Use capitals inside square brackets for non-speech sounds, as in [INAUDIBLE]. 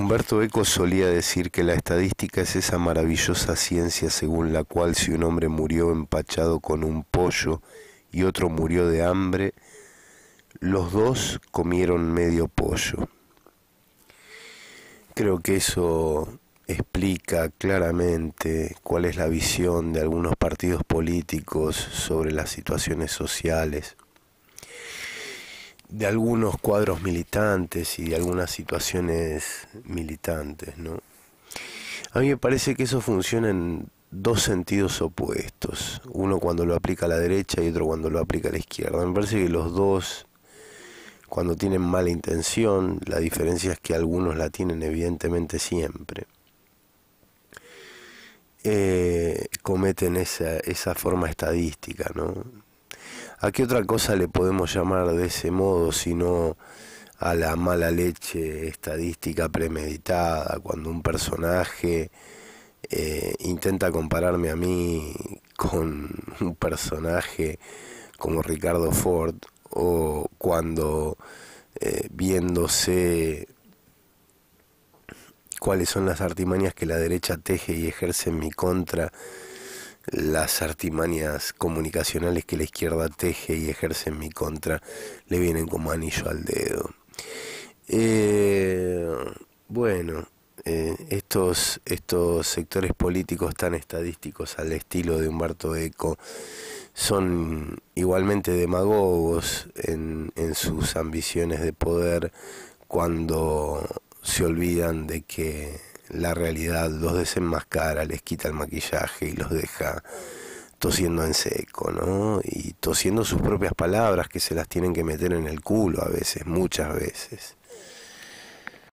Humberto Eco solía decir que la estadística es esa maravillosa ciencia según la cual si un hombre murió empachado con un pollo y otro murió de hambre, los dos comieron medio pollo. Creo que eso explica claramente cuál es la visión de algunos partidos políticos sobre las situaciones sociales de algunos cuadros militantes y de algunas situaciones militantes, ¿no? A mí me parece que eso funciona en dos sentidos opuestos, uno cuando lo aplica a la derecha y otro cuando lo aplica a la izquierda. Me parece que los dos, cuando tienen mala intención, la diferencia es que algunos la tienen evidentemente siempre, eh, cometen esa, esa forma estadística, ¿no? ¿A qué otra cosa le podemos llamar de ese modo sino a la mala leche estadística premeditada cuando un personaje eh, intenta compararme a mí con [LAUGHS] un personaje como Ricardo Ford o cuando eh, viéndose cuáles son las artimañas que la derecha teje y ejerce en mi contra las artimanías comunicacionales que la izquierda teje y ejerce en mi contra le vienen como anillo al dedo. Eh, bueno, eh, estos, estos sectores políticos tan estadísticos al estilo de Humberto Eco son igualmente demagogos en, en sus ambiciones de poder cuando se olvidan de que la realidad los desenmascara, les quita el maquillaje y los deja tosiendo en seco, ¿no? Y tosiendo sus propias palabras que se las tienen que meter en el culo a veces, muchas veces.